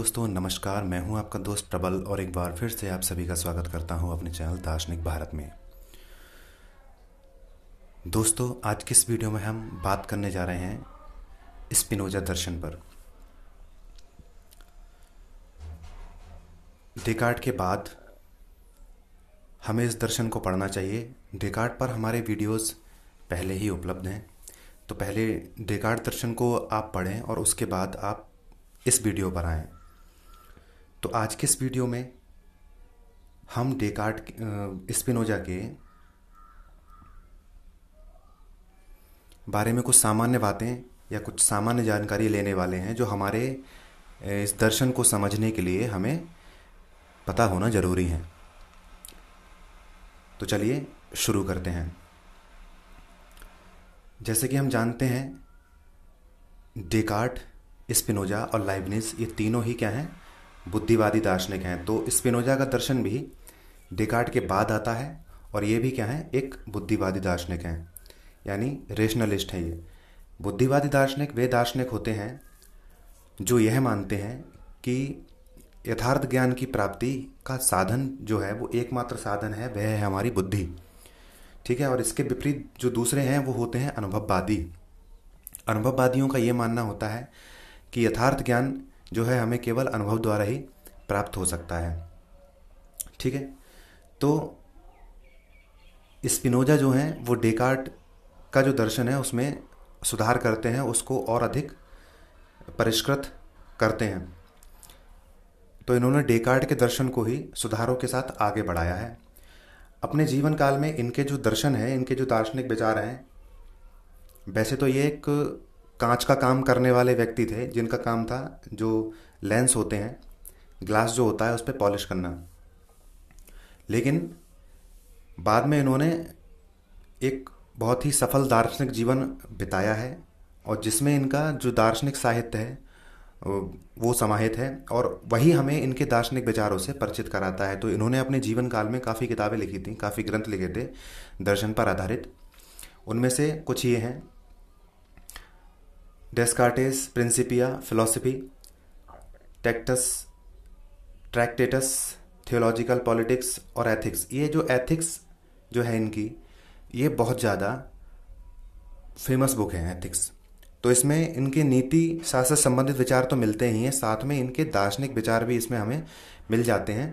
दोस्तों नमस्कार मैं हूं आपका दोस्त प्रबल और एक बार फिर से आप सभी का स्वागत करता हूं अपने चैनल दार्शनिक भारत में दोस्तों आज इस वीडियो में हम बात करने जा रहे हैं स्पिनोजा दर्शन पर डेकार्ट के बाद हमें इस दर्शन को पढ़ना चाहिए डेकार्ट पर हमारे वीडियोस पहले ही उपलब्ध हैं तो पहले डेकार्ट दर्शन को आप पढ़ें और उसके बाद आप इस वीडियो पर आएँ तो आज के इस वीडियो में हम डेकार्ट स्पिनोजा के बारे में कुछ सामान्य बातें या कुछ सामान्य जानकारी लेने वाले हैं जो हमारे इस दर्शन को समझने के लिए हमें पता होना ज़रूरी है तो चलिए शुरू करते हैं जैसे कि हम जानते हैं डेकार्ट स्पिनोजा और लाइबनिस ये तीनों ही क्या हैं बुद्धिवादी दार्शनिक हैं तो स्पिनोजा का दर्शन भी डिकार्ड के बाद आता है और ये भी क्या है एक बुद्धिवादी दार्शनिक हैं यानी रेशनलिस्ट हैं ये बुद्धिवादी दार्शनिक वे दार्शनिक होते हैं जो यह मानते हैं कि यथार्थ ज्ञान की प्राप्ति का साधन जो है वो एकमात्र साधन है वह है हमारी बुद्धि ठीक है और इसके विपरीत जो दूसरे हैं वो होते हैं अनुभववादी अनुभववादियों का ये मानना होता है कि यथार्थ ज्ञान जो है हमें केवल अनुभव द्वारा ही प्राप्त हो सकता है ठीक है तो स्पिनोजा जो हैं वो डेकार्ट का जो दर्शन है उसमें सुधार करते हैं उसको और अधिक परिष्कृत करते हैं तो इन्होंने डेकार्ट के दर्शन को ही सुधारों के साथ आगे बढ़ाया है अपने जीवन काल में इनके जो दर्शन हैं इनके जो दार्शनिक विचार हैं वैसे तो ये एक कांच का काम करने वाले व्यक्ति थे जिनका काम था जो लेंस होते हैं ग्लास जो होता है उस पर पॉलिश करना लेकिन बाद में इन्होंने एक बहुत ही सफल दार्शनिक जीवन बिताया है और जिसमें इनका जो दार्शनिक साहित्य है वो समाहित है और वही हमें इनके दार्शनिक विचारों से परिचित कराता है तो इन्होंने अपने जीवन काल में काफ़ी किताबें लिखी थी काफ़ी ग्रंथ लिखे थे दर्शन पर आधारित उनमें से कुछ ये हैं डेस्कार्टेस प्रिंसिपिया फिलोसफी टेक्टस ट्रैक्टेटस थियोलॉजिकल पॉलिटिक्स और एथिक्स ये जो एथिक्स जो है इनकी ये बहुत ज़्यादा फेमस बुक है एथिक्स तो इसमें इनके नीति शास्त्र संबंधित विचार तो मिलते ही हैं साथ में इनके दार्शनिक विचार भी इसमें हमें मिल जाते हैं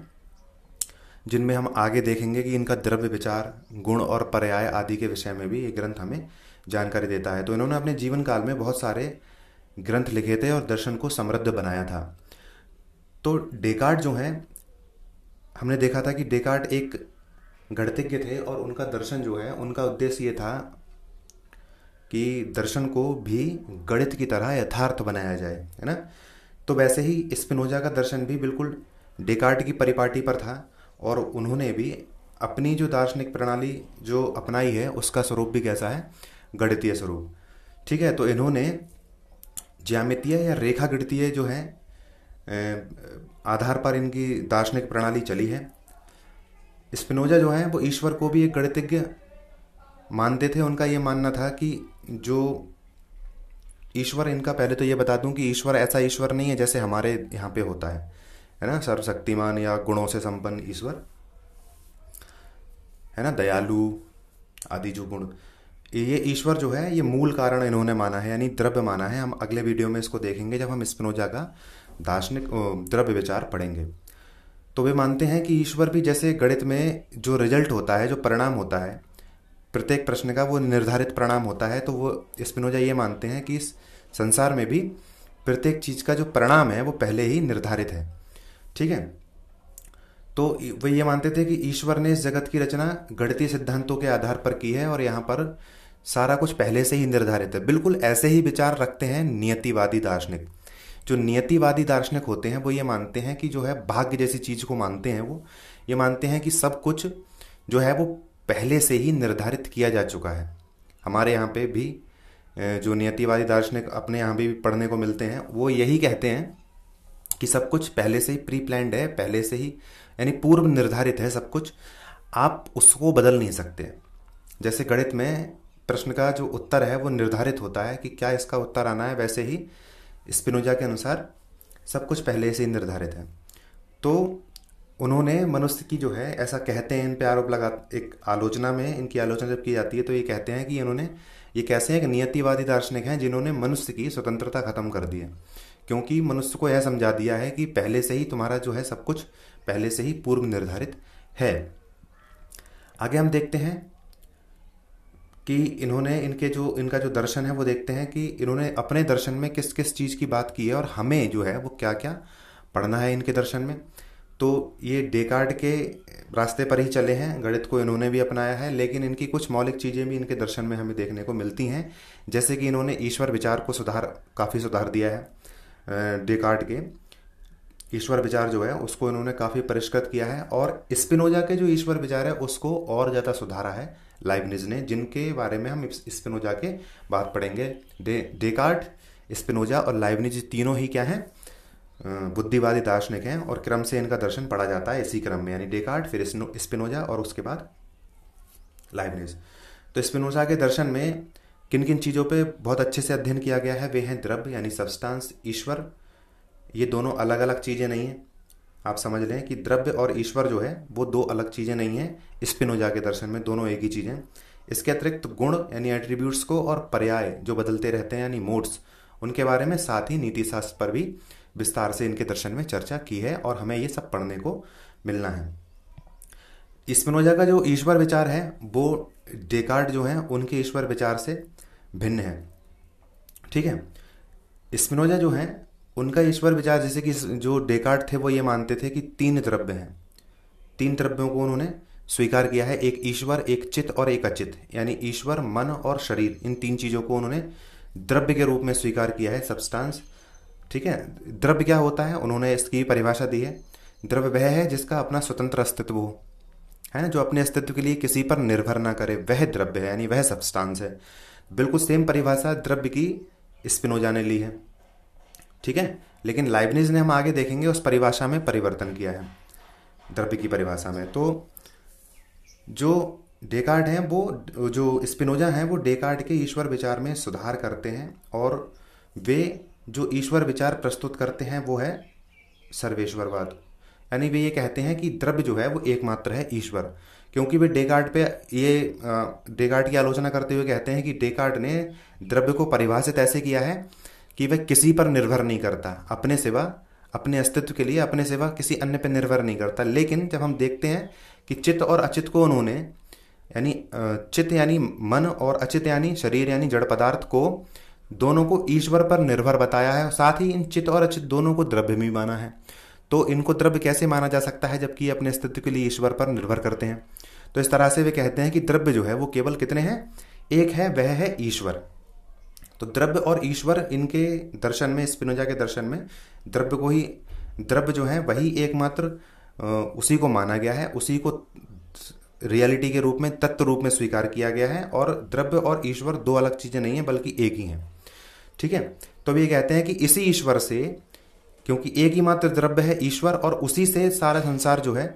जिनमें हम आगे देखेंगे कि इनका द्रव्य विचार गुण और पर्याय आदि के विषय में भी ये ग्रंथ हमें जानकारी देता है तो इन्होंने अपने जीवन काल में बहुत सारे ग्रंथ लिखे थे और दर्शन को समृद्ध बनाया था तो डेकार्ट जो हैं हमने देखा था कि डेकार्ड एक गणितज्ञ थे और उनका दर्शन जो है उनका उद्देश्य ये था कि दर्शन को भी गणित की तरह यथार्थ बनाया जाए है ना तो वैसे ही स्पिनोजा का दर्शन भी बिल्कुल डेकार्ट की परिपाटी पर था और उन्होंने भी अपनी जो दार्शनिक प्रणाली जो अपनाई है उसका स्वरूप भी कैसा है गणितीय स्वरूप ठीक है तो इन्होंने ज्यामितीय या रेखा गणितीय जो है आधार पर इनकी दार्शनिक प्रणाली चली है स्पिनोजा जो है वो ईश्वर को भी एक गणितज्ञ मानते थे उनका ये मानना था कि जो ईश्वर इनका पहले तो ये बता दूं कि ईश्वर ऐसा ईश्वर नहीं है जैसे हमारे यहाँ पे होता है है ना सर्वशक्तिमान या गुणों से संपन्न ईश्वर है ना दयालु आदि जो गुण ये ईश्वर जो है ये मूल कारण इन्होंने माना है यानी द्रव्य माना है हम अगले वीडियो में इसको देखेंगे जब हम स्पिनोजा का दार्शनिक द्रव्य विचार पढ़ेंगे तो वे मानते हैं कि ईश्वर भी जैसे गणित में जो रिजल्ट होता है जो परिणाम होता है प्रत्येक प्रश्न का वो निर्धारित परिणाम होता है तो वो स्पिनोजा ये मानते हैं कि इस संसार में भी प्रत्येक चीज़ का जो परिणाम है वो पहले ही निर्धारित है ठीक है तो वे ये मानते थे कि ईश्वर ने इस जगत की रचना गणितीय सिद्धांतों के आधार पर की है और यहाँ पर सारा कुछ पहले से ही निर्धारित है बिल्कुल ऐसे ही विचार रखते हैं नियतिवादी दार्शनिक जो नियतिवादी दार्शनिक होते हैं वो ये मानते हैं कि जो है भाग्य जैसी चीज़ को मानते हैं वो ये मानते हैं कि सब कुछ जो है वो पहले से ही निर्धारित किया जा चुका है हमारे यहाँ पे भी जो नियतिवादी दार्शनिक अपने यहाँ भी पढ़ने को मिलते हैं वो यही कहते हैं कि सब कुछ पहले से ही प्री प्लैंड है पहले से ही यानी पूर्व निर्धारित है सब कुछ आप उसको बदल नहीं सकते जैसे गणित में प्रश्न का जो उत्तर है वो निर्धारित होता है कि क्या इसका उत्तर आना है वैसे ही स्पिनोजा के अनुसार सब कुछ पहले से ही निर्धारित है तो उन्होंने मनुष्य की जो है ऐसा कहते हैं इन पर आरोप लगा एक आलोचना में इनकी आलोचना जब की जाती है तो ये कहते हैं कि इन्होंने ये कैसे एक नियतिवादी दार्शनिक हैं जिन्होंने मनुष्य की स्वतंत्रता खत्म कर दी है क्योंकि मनुष्य को यह समझा दिया है कि पहले से ही तुम्हारा जो है सब कुछ पहले से ही पूर्व निर्धारित है आगे हम देखते हैं कि इन्होंने इनके जो इनका जो दर्शन है वो देखते हैं कि इन्होंने अपने दर्शन में किस किस चीज़ की बात की है और हमें जो है वो क्या क्या पढ़ना है इनके दर्शन में तो ये डेकार्ड के रास्ते पर ही चले हैं गणित को इन्होंने भी अपनाया है लेकिन इनकी कुछ मौलिक चीज़ें भी इनके दर्शन में हमें देखने को मिलती हैं जैसे कि इन्होंने ईश्वर विचार को सुधार काफ़ी सुधार दिया है डेकार्ड के ईश्वर विचार जो है उसको इन्होंने काफ़ी परिष्कृत किया है और स्पिनोजा के जो ईश्वर विचार है उसको और ज़्यादा सुधारा है लाइबनिज ने जिनके बारे में हम स्पिनोजा के बात पढ़ेंगे डे डेकार्ट स्पिनोजा और लाइबनिज तीनों ही क्या हैं बुद्धिवादी दार्शनिक हैं और क्रम से इनका दर्शन पढ़ा जाता है इसी क्रम में यानी डेकार्ट फिर स्पिनोजा और उसके बाद लाइबनिज तो स्पिनोजा के दर्शन में किन किन चीज़ों पर बहुत अच्छे से अध्ययन किया गया है वे हैं द्रव्य यानी सब्सटांस ईश्वर ये दोनों अलग अलग चीज़ें नहीं हैं आप समझ लें कि द्रव्य और ईश्वर जो है वो दो अलग चीज़ें नहीं हैं स्पिनोजा के दर्शन में दोनों एक ही चीज़ें इसके अतिरिक्त गुण यानी एट्रीब्यूट्स को और पर्याय जो बदलते रहते हैं यानी मोड्स उनके बारे में साथ ही नीतिशास्त्र पर भी विस्तार से इनके दर्शन में चर्चा की है और हमें ये सब पढ़ने को मिलना है स्पिनोजा का जो ईश्वर विचार है वो डेकार्ड जो है उनके ईश्वर विचार से भिन्न है ठीक है स्पिनोजा जो है उनका ईश्वर विचार जैसे कि जो डेकार्ट थे वो ये मानते थे कि तीन द्रव्य हैं तीन द्रव्यों को उन्होंने स्वीकार किया है एक ईश्वर एक चित्त और एक अचित यानी ईश्वर मन और शरीर इन तीन चीज़ों को उन्होंने द्रव्य के रूप में स्वीकार किया है सब्सटेंस ठीक है द्रव्य क्या होता है उन्होंने इसकी परिभाषा दी है द्रव्य वह है जिसका अपना स्वतंत्र अस्तित्व हो है ना जो अपने अस्तित्व के लिए किसी पर निर्भर ना करे वह द्रव्य है यानी वह सब्सटेंस है बिल्कुल सेम परिभाषा द्रव्य की स्पिनोजा ने ली है ठीक है लेकिन लाइबनीज ने हम आगे देखेंगे उस परिभाषा में परिवर्तन किया है द्रव्य की परिभाषा में तो जो डेकार्ड हैं वो जो स्पिनोजा हैं वो डेकार्ड के ईश्वर विचार में सुधार करते हैं और वे जो ईश्वर विचार प्रस्तुत करते हैं वो है सर्वेश्वरवाद यानी वे ये कहते हैं कि द्रव्य जो है वो एकमात्र है ईश्वर क्योंकि वे डेकार्ड पे ये डेकार्ड की आलोचना करते हुए कहते हैं कि डेकार्ड ने द्रव्य को परिभाषित ऐसे किया है कि वह किसी पर निर्भर नहीं करता अपने सिवा अपने अस्तित्व के लिए अपने सिवा किसी अन्य पर निर्भर नहीं करता लेकिन जब हम देखते हैं कि चित्त और अचित को उन्होंने यानी चित्त यानी मन और अचित यानी शरीर यानी जड़ पदार्थ को दोनों को ईश्वर पर निर्भर बताया है साथ ही इन चित्त और अचित दोनों को द्रव्य भी माना है तो इनको द्रव्य कैसे माना जा सकता है जबकि अपने अस्तित्व के लिए ईश्वर पर निर्भर करते हैं तो इस तरह से वे कहते हैं कि द्रव्य जो है वो केवल कितने हैं एक है वह है ईश्वर तो द्रव्य और ईश्वर इनके दर्शन में स्पिनोजा के दर्शन में द्रव्य को ही द्रव्य जो है वही एकमात्र उसी को माना गया है उसी को रियलिटी के रूप में तत्व रूप में स्वीकार किया गया है और द्रव्य और ईश्वर दो अलग चीज़ें नहीं हैं बल्कि एक ही हैं ठीक है तो अब ये कहते हैं कि इसी ईश्वर से क्योंकि एक ही मात्र द्रव्य है ईश्वर और उसी से सारा संसार जो है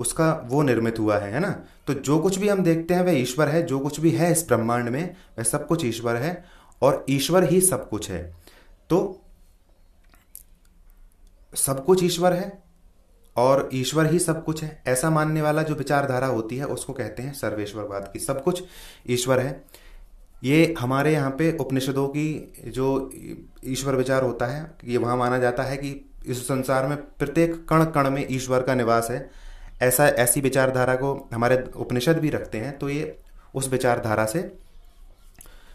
उसका वो निर्मित हुआ है है ना तो जो कुछ भी हम देखते हैं वह ईश्वर है जो कुछ भी है इस ब्रह्मांड में वह सब कुछ ईश्वर है और ईश्वर ही सब कुछ है तो सब कुछ ईश्वर है और ईश्वर ही सब कुछ है ऐसा मानने वाला जो विचारधारा होती है उसको कहते हैं सर्वेश्वरवाद की सब कुछ ईश्वर है ये हमारे यहाँ पे उपनिषदों की जो ईश्वर विचार होता है ये वहाँ माना जाता है कि इस संसार में प्रत्येक कण कण में ईश्वर का निवास है ऐसा ऐसी विचारधारा को हमारे उपनिषद भी रखते हैं तो ये उस विचारधारा से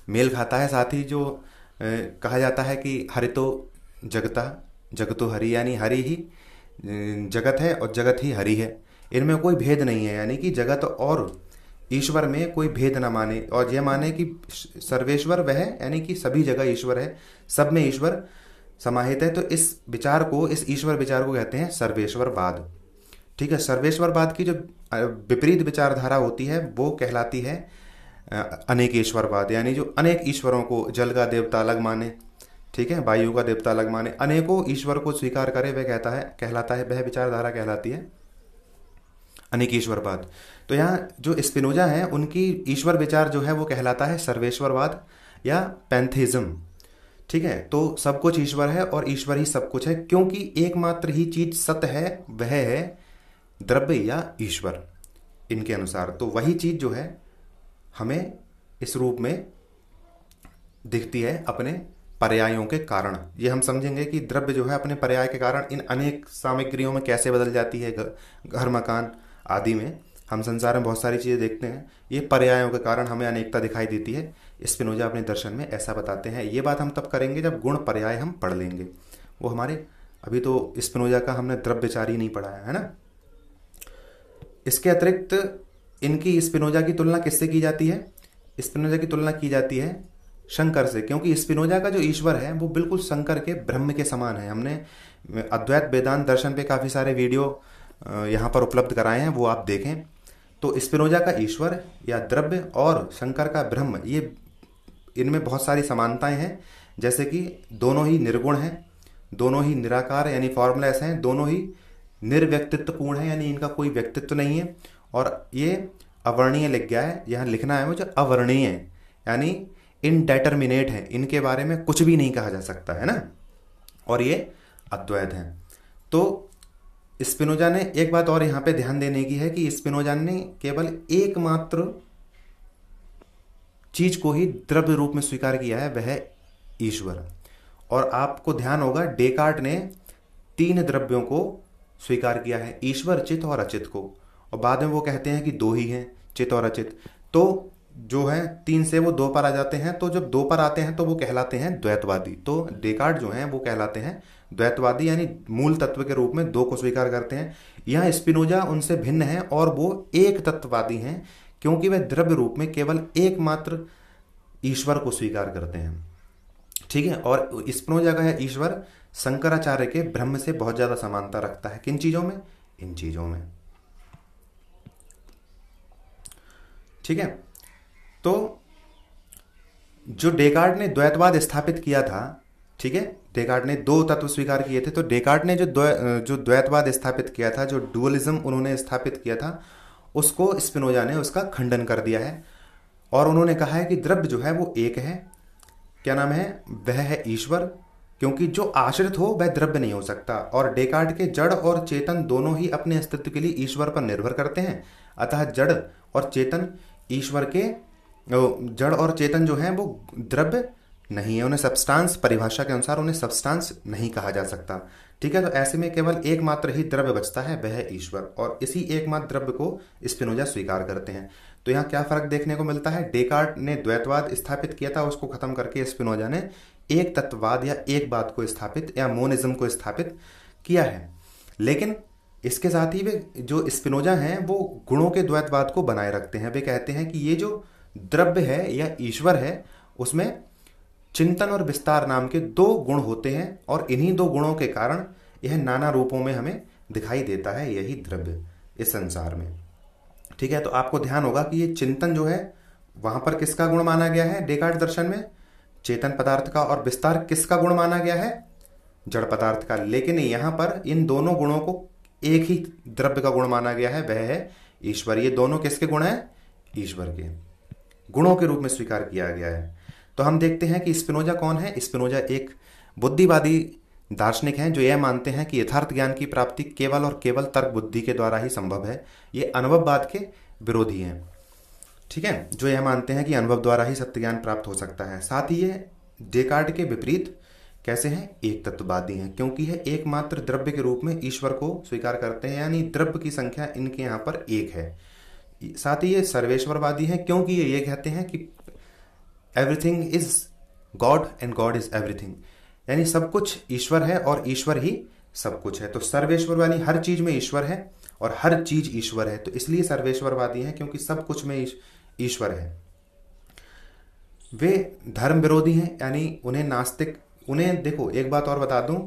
मेल खाता है साथ ही जो ए, कहा जाता है कि हरितो जगता जगतो हरि यानी हरि ही जगत है और जगत ही हरि है इनमें कोई भेद नहीं है यानी कि जगत और ईश्वर में कोई भेद ना माने और यह माने कि सर्वेश्वर वह यानी कि सभी जगह ईश्वर है सब में ईश्वर समाहित है तो इस विचार को इस ईश्वर विचार को कहते हैं सर्वेश्वरवाद ठीक है सर्वेश्वरवाद की जो विपरीत विचारधारा होती है वो कहलाती है अनेक ईश्वरवाद यानी जो अनेक ईश्वरों को जल का देवता अलग माने ठीक है वायु का देवता अलग माने अनेकों ईश्वर को स्वीकार करे वह कहता है कहलाता है वह विचारधारा कहलाती है अनेक ईश्वरवाद तो यहाँ जो स्पिनोजा हैं उनकी ईश्वर विचार जो है वो कहलाता है सर्वेश्वरवाद या पैंथिज्म ठीक है तो सब कुछ ईश्वर है और ईश्वर ही सब कुछ है क्योंकि एकमात्र ही चीज सत्य है वह है द्रव्य या ईश्वर इनके अनुसार तो वही चीज जो है हमें इस रूप में दिखती है अपने पर्यायों के कारण ये हम समझेंगे कि द्रव्य जो है अपने पर्याय के कारण इन अनेक सामग्रियों में कैसे बदल जाती है घर मकान आदि में हम संसार में बहुत सारी चीज़ें देखते हैं ये पर्यायों के कारण हमें अनेकता दिखाई देती है स्पिनोजा अपने दर्शन में ऐसा बताते हैं ये बात हम तब करेंगे जब गुण पर्याय हम पढ़ लेंगे वो हमारे अभी तो स्पिनोजा का हमने द्रव्यचारी नहीं पढ़ाया है ना इसके अतिरिक्त इनकी स्पिनोजा की तुलना किससे की जाती है स्पिनोजा की तुलना की जाती है शंकर से क्योंकि स्पिनोजा का जो ईश्वर है वो बिल्कुल शंकर के ब्रह्म के समान है हमने अद्वैत वेदांत दर्शन पे काफ़ी सारे वीडियो यहाँ पर उपलब्ध कराए हैं वो आप देखें तो स्पिनोजा का ईश्वर या द्रव्य और शंकर का ब्रह्म ये इनमें बहुत सारी समानताएं हैं जैसे कि दोनों ही निर्गुण हैं दोनों ही निराकार यानी फॉर्मलेस हैं दोनों ही निर्व्यक्तित्वपूर्ण हैं यानी इनका कोई व्यक्तित्व नहीं है और ये अवर्णीय लिख गया है यहाँ लिखना है मुझे अवर्णीय यानी इनडेटर्मिनेट है इनके बारे में कुछ भी नहीं कहा जा सकता है ना और ये अद्वैत है तो स्पिनोजा ने एक बात और यहाँ पे ध्यान देने की है कि स्पिनोजा ने केवल एकमात्र चीज को ही द्रव्य रूप में स्वीकार किया है वह ईश्वर और आपको ध्यान होगा डेकार्ट ने तीन द्रव्यों को स्वीकार किया है ईश्वर चित और अचित को और बाद में वो कहते हैं कि दो ही हैं चित और अचित तो जो है तीन से वो दो पर आ जाते हैं तो जब दो पर आते हैं तो वो कहलाते हैं द्वैतवादी तो डेकार्ड जो हैं वो कहलाते हैं द्वैतवादी यानी मूल तत्व के रूप में दो को स्वीकार करते हैं यह स्पिनोजा उनसे भिन्न है और वो एक तत्ववादी हैं क्योंकि वे द्रव्य रूप में केवल एकमात्र ईश्वर को स्वीकार करते हैं ठीक है और स्पिनोजा का है ईश्वर शंकराचार्य के ब्रह्म से बहुत ज़्यादा समानता रखता है किन चीज़ों में इन चीज़ों में ठीक है तो जो डेकार्ड ने द्वैतवाद स्थापित किया था ठीक है डेकार्ड ने दो तत्व स्वीकार किए थे तो डेकार्ड ने जो जो द्वैतवाद स्थापित किया था जो डुअलिज्म उन्होंने स्थापित किया था उसको स्पिनोजा ने उसका खंडन कर दिया है और उन्होंने कहा है कि द्रव्य जो है वो एक है क्या नाम है वह है ईश्वर क्योंकि जो आश्रित हो वह द्रव्य नहीं हो सकता और डेकार्ड के जड़ और चेतन दोनों ही अपने अस्तित्व के लिए ईश्वर पर निर्भर करते हैं अतः जड़ और चेतन ईश्वर के जड़ और चेतन जो है वो द्रव्य नहीं है उन्हें सब्सटांस परिभाषा के अनुसार उन्हें सब्सटांस नहीं कहा जा सकता ठीक है तो ऐसे में केवल एकमात्र ही द्रव्य बचता है वह ईश्वर और इसी एकमात्र द्रव्य को स्पिनोजा स्वीकार करते हैं तो यहाँ क्या फर्क देखने को मिलता है डेकार्ट ने द्वैतवाद स्थापित किया था उसको खत्म करके स्पिनोजा ने एक तत्ववाद या एक बात को स्थापित या मोनिज्म को स्थापित किया है लेकिन इसके साथ ही वे जो स्पिनोजा हैं वो गुणों के द्वैतवाद को बनाए रखते हैं वे कहते हैं कि ये जो द्रव्य है या ईश्वर है उसमें चिंतन और विस्तार नाम के दो गुण होते हैं और इन्हीं दो गुणों के कारण यह नाना रूपों में हमें दिखाई देता है यही द्रव्य इस संसार में ठीक है तो आपको ध्यान होगा कि ये चिंतन जो है वहां पर किसका गुण माना गया है डेकार्ड दर्शन में चेतन पदार्थ का और विस्तार किसका गुण माना गया है जड़ पदार्थ का लेकिन यहां पर इन दोनों गुणों को एक ही द्रव्य का गुण माना गया है वह है ईश्वर ये दोनों किसके गुण हैं ईश्वर के गुणों के रूप में स्वीकार किया गया है तो हम देखते हैं कि स्पिनोजा कौन है स्पिनोजा एक बुद्धिवादी दार्शनिक हैं जो यह मानते हैं कि यथार्थ ज्ञान की प्राप्ति केवल और केवल तर्क बुद्धि के द्वारा ही संभव है ये अनुभववाद के विरोधी हैं ठीक है जो यह मानते हैं कि अनुभव द्वारा ही सत्य ज्ञान प्राप्त हो सकता है साथ ही ये डेकार्ड के विपरीत कैसे हैं एक तत्ववादी हैं क्योंकि है एकमात्र द्रव्य के रूप में ईश्वर को स्वीकार करते हैं यानी द्रव्य की संख्या इनके यहाँ पर एक है साथ ही ये सर्वेश्वरवादी हैं क्योंकि ये ये कहते हैं कि everything is God and God is everything यानी सब कुछ ईश्वर है और ईश्वर ही सब कुछ है तो सर्वेश्वरवादी हर चीज में ईश्वर है और हर चीज ईश्वर है तो इसलिए सर्वेश्वरवादी हैं क्योंकि सब कुछ में ईश्वर है वे धर्म विरोधी हैं यानी उन्हें नास्तिक उन्हें देखो एक बात और बता दूं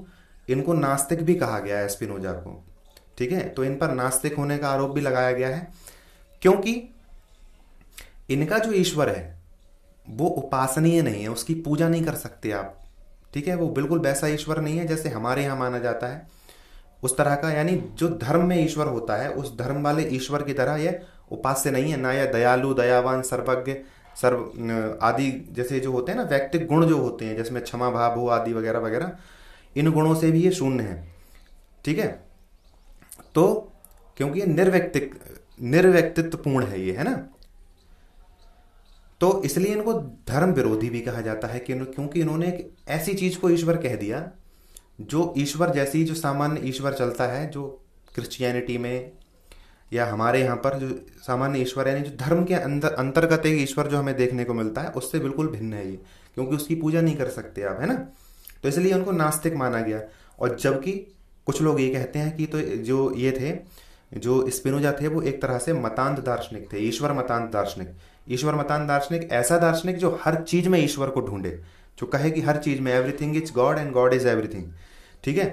इनको नास्तिक भी कहा गया है स्पिनोजा को ठीक है तो इन पर नास्तिक होने का आरोप भी लगाया गया है क्योंकि इनका जो ईश्वर है वो उपासनीय नहीं है उसकी पूजा नहीं कर सकते आप ठीक है वो बिल्कुल वैसा ईश्वर नहीं है जैसे हमारे यहाँ माना जाता है उस तरह का यानी जो धर्म में ईश्वर होता है उस धर्म वाले ईश्वर की तरह यह उपास्य नहीं है ना यह दयालु दयावान सर्वज्ञ सर्व आदि जैसे जो होते हैं ना व्यक्तिक गुण जो होते हैं जिसमें क्षमा भाव हो आदि वगैरह वगैरह इन गुणों से भी ये शून्य है ठीक है तो क्योंकि ये निर्व्यक्तिक निर्व्यक्तित्वपूर्ण है ये है ना तो इसलिए इनको धर्म विरोधी भी कहा जाता है कि क्योंकि इन्होंने एक ऐसी चीज को ईश्वर कह दिया जो ईश्वर जैसी जो सामान्य ईश्वर चलता है जो क्रिश्चियनिटी में या हमारे यहाँ पर जो सामान्य ईश्वर यानी जो धर्म के अंदर अंतर्गत एक ईश्वर जो हमें देखने को मिलता है उससे बिल्कुल भिन्न है ये क्योंकि उसकी पूजा नहीं कर सकते आप है ना तो इसलिए उनको नास्तिक माना गया और जबकि कुछ लोग ये कहते हैं कि तो जो ये थे जो स्पिनोजा थे वो एक तरह से मतांत दार्शनिक थे ईश्वर मतांत दार्शनिक ईश्वर मतान्त दार्शनिक ऐसा दार्शनिक जो हर चीज में ईश्वर को ढूंढे जो कहे कि हर चीज में everything is God and God is everything ठीक है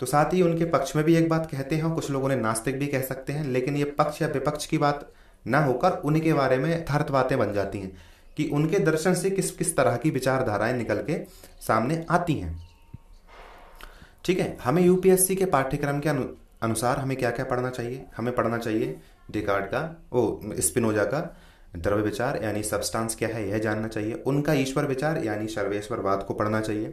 तो साथ ही उनके पक्ष में भी एक बात कहते हैं और कुछ लोग उन्हें नास्तिक भी कह सकते हैं लेकिन ये पक्ष या विपक्ष की बात ना होकर उनके बारे में यथार्थ बातें बन जाती हैं कि उनके दर्शन से किस किस तरह की विचारधाराएं निकल के सामने आती हैं ठीक है हमें यूपीएससी के पाठ्यक्रम के अनु, अनुसार हमें क्या क्या पढ़ना चाहिए हमें पढ़ना चाहिए डिकार्ड का ओ स्पिनोजा का द्रव्य विचार यानी सबस्टांस क्या है यह जानना चाहिए उनका ईश्वर विचार यानी सर्वेश्वरवाद को पढ़ना चाहिए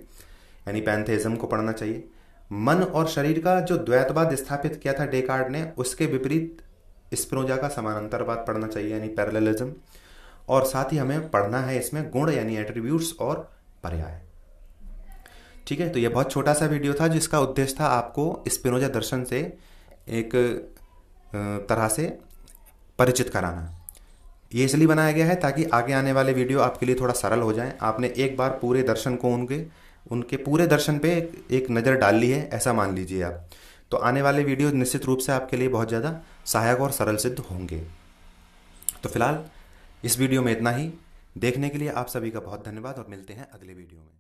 यानी पैंथेज़म को पढ़ना चाहिए मन और शरीर का जो द्वैतवाद स्थापित किया था डेकार्ड ने उसके विपरीत स्प्रोजा का समानांतरवाद पढ़ना चाहिए यानी पैरलिज्म और साथ ही हमें पढ़ना है इसमें गुण यानी एट्रीब्यूट्स और पर्याय ठीक है तो यह बहुत छोटा सा वीडियो था जिसका उद्देश्य था आपको स्पिनोजा दर्शन से एक तरह से परिचित कराना ये इसलिए बनाया गया है ताकि आगे आने वाले वीडियो आपके लिए थोड़ा सरल हो जाए आपने एक बार पूरे दर्शन को उनके उनके पूरे दर्शन पे एक नज़र डाल ली है ऐसा मान लीजिए आप तो आने वाले वीडियो निश्चित रूप से आपके लिए बहुत ज़्यादा सहायक और सरल सिद्ध होंगे तो फिलहाल इस वीडियो में इतना ही देखने के लिए आप सभी का बहुत धन्यवाद और मिलते हैं अगले वीडियो में